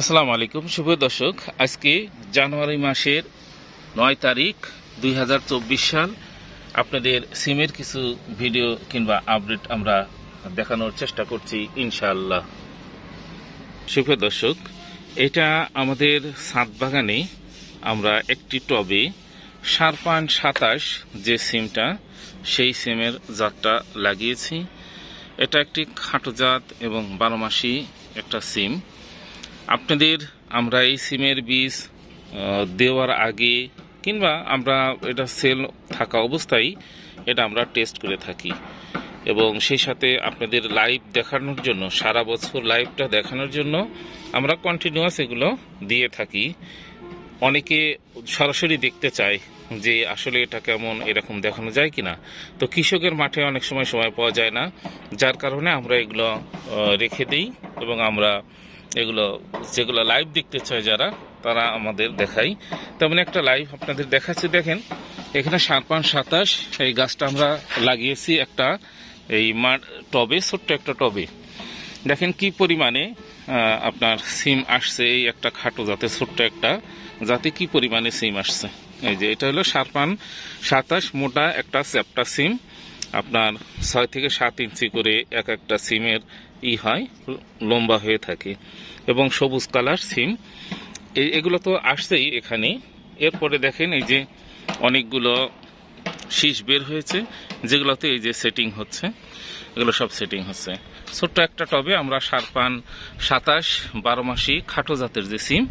আসসালামু আলাইকুম শুভ দর্শক আজকে জানুয়ারি মাসের নয় তারিখ দুই সাল আপনাদের সিমের কিছু ভিডিও কিংবা আপডেট আমরা দেখানোর চেষ্টা করছি ইনশাআল্লাহ শুভ দর্শক এটা আমাদের সাত বাগানে আমরা একটি টবে পান সাতাশ যে সিমটা সেই সিমের জাতটা লাগিয়েছি এটা একটি খাটো জাত এবং বারোমাসি একটা সিম আপনাদের আমরা এই সিমের বীজ দেওয়ার আগে কিংবা আমরা এটা সেল থাকা অবস্থায় এটা আমরা টেস্ট করে থাকি এবং সেই সাথে আপনাদের লাইভ দেখানোর জন্য সারা বছর লাইভটা দেখানোর জন্য আমরা কন্টিনিউয়াস এগুলো দিয়ে থাকি অনেকে সরাসরি দেখতে চায় যে আসলে এটা কেমন এরকম দেখানো যায় কি না তো কৃষকের মাঠে অনেক সময় সময় পাওয়া যায় না যার কারণে আমরা এগুলো রেখে দিই এবং আমরা এগুলো যেগুলো লাইভ দেখতে চায় যারা তারা আমাদের দেখাই তেমন একটা লাইভ আপনাদের দেখাচ্ছি দেখেন এখানে সাত পাঁচ সাতাশ এই গাছটা আমরা লাগিয়েছি একটা এই মাঠ টবে ছোট্ট একটা টবে দেখেন কি পরিমাণে আপনার সিম আসছে এই একটা খাটো জাতে ছোট্ট একটা জাতে কি পরিমাণে সিম আসছে এই যে এটা হলো সাত পান সাতাশ মোটা একটা চ্যাপটা সিম আপনার ছয় থেকে সাত ইঞ্চি করে এক একটা সিমের ই হয় লম্বা হয়ে থাকে এবং সবুজ কালার সিম এগুলো তো আসছেই এখানে এরপরে দেখেন এই যে অনেকগুলো শীষ বের হয়েছে যেগুলোতে এই যে সেটিং হচ্ছে এগুলো সব সেটিং হচ্ছে ছোট্ট একটা টবে আমরা সারপান সাতাশ বারো মাসি খাটো জাতের যে সিম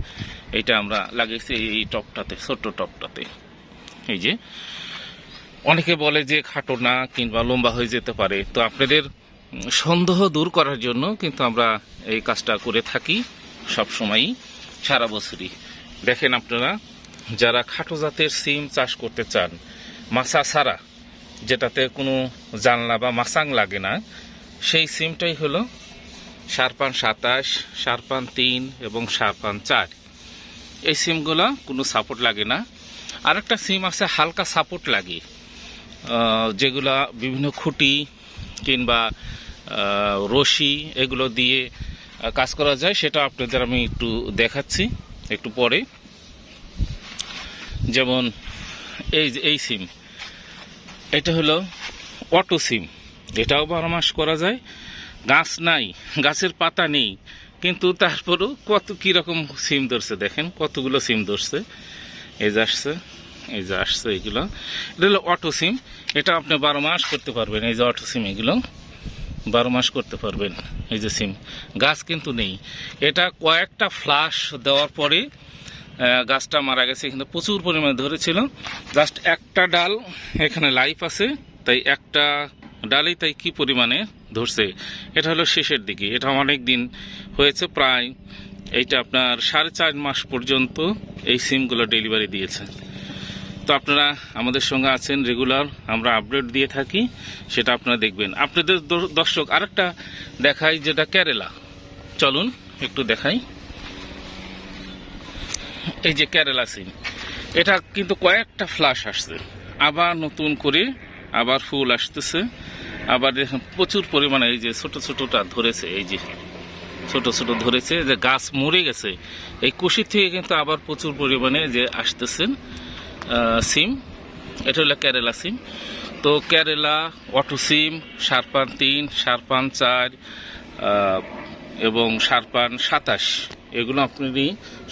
এটা আমরা লাগিয়েছি এই টপটাতে ছোট্ট টপটাতে এই যে অনেকে বলে যে খাটো না কিংবা লম্বা হয়ে যেতে পারে তো আপনাদের সন্দেহ দূর করার জন্য কিন্তু আমরা এই কাজটা করে থাকি সব সময়ই সারা বছরই দেখেন আপনারা যারা খাটো জাতের সিম চাষ করতে চান মাছা ছাড়া যেটাতে কোনো জানলা বা মাসাং লাগে না সেই সিমটাই হলো সারপান সাতাশ সারপান তিন এবং সারপান চার এই সিমগুলো কোনো সাপোর্ট লাগে না আর একটা সিম আছে হালকা সাপোর্ট লাগে যেগুলা বিভিন্ন খুঁটি কিংবা রশি এগুলো দিয়ে কাজ করা যায় সেটা আপনাদের আমি একটু দেখাচ্ছি একটু পরে যেমন এই এই সিম এটা হলো অটো সিম এটাও বারো মাস করা যায় গাছ নাই গাছের পাতা নেই কিন্তু তারপরেও কত কীরকম সিম ধরছে দেখেন কতগুলো সিম ধরছে এই যে আসছে এই যে আসছে এগুলো এটা হলো অটো সিম এটা আপনি বারো মাস করতে পারবেন এই যে অটো সিম এগুলো বারো মাস করতে পারবেন এই যে সিম গাছ কিন্তু নেই এটা কয়েকটা ফ্লাশ দেওয়ার পরে গাছটা মারা গেছে কিন্তু প্রচুর পরিমাণে ধরেছিল জাস্ট একটা ডাল এখানে লাইফ আছে তাই একটা ডালেই তাই কি পরিমাণে ধরছে এটা হলো শেষের দিকে এটা অনেক দিন হয়েছে প্রায় এইটা আপনার সাড়ে চার মাস পর্যন্ত এই সিমগুলো ডেলিভারি দিয়েছে তো আপনারা আমাদের সঙ্গে আছেন রেগুলার আমরা আপডেট দিয়ে থাকি সেটা আপনারা দেখবেন আপনাদের দর্শক আরেকটা দেখাই যেটা কেরালা চলুন একটু দেখাই এই যে কেরালা সিন এটা কিন্তু কয়েকটা ফ্লাশ আসছে আবার নতুন করে আবার ফুল আসতেছে আবার প্রচুর পরিমাণে এই যে ছোট ছোটটা ধরেছে এই যে ছোট ছোট ধরেছে যে গাছ মরে গেছে এই কুশি থেকে কিন্তু আবার প্রচুর পরিমাণে যে আসতেছেন সিম এটা হলো কেরালা সিম তো কেরালা অটো সিম সারপান তিন সারপান চার এবং সারপান সাতাশ এগুলো আপনি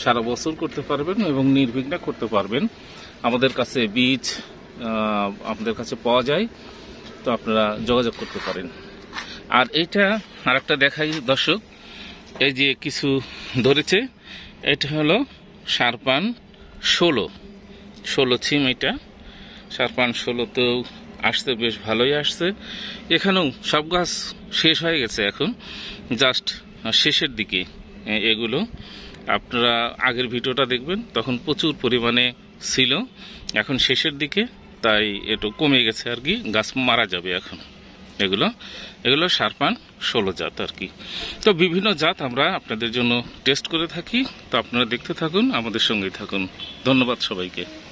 সারা বছর করতে পারবেন এবং নির্বিঘ্নে করতে পারবেন আমাদের কাছে বীজ আমাদের কাছে পাওয়া যায় তো আপনারা যোগাযোগ করতে পারেন আর এটা আর একটা দেখাই দর্শক এই যে কিছু ধরেছে এটা হলো সারপান ষোলো ষোলো ছিম এটা পান ষোলোতেও আসতে বেশ ভালোই আসছে এখানেও সব গাছ শেষ হয়ে গেছে এখন জাস্ট শেষের দিকে এগুলো আপনারা আগের ভিডিওটা দেখবেন তখন প্রচুর পরিমাণে ছিল এখন শেষের দিকে তাই একটু কমে গেছে আর কি গাছ মারা যাবে এখন এগুলো এগুলো পান ষোলো জাত আর কি তো বিভিন্ন জাত আমরা আপনাদের জন্য টেস্ট করে থাকি তো আপনারা দেখতে থাকুন আমাদের সঙ্গেই থাকুন ধন্যবাদ সবাইকে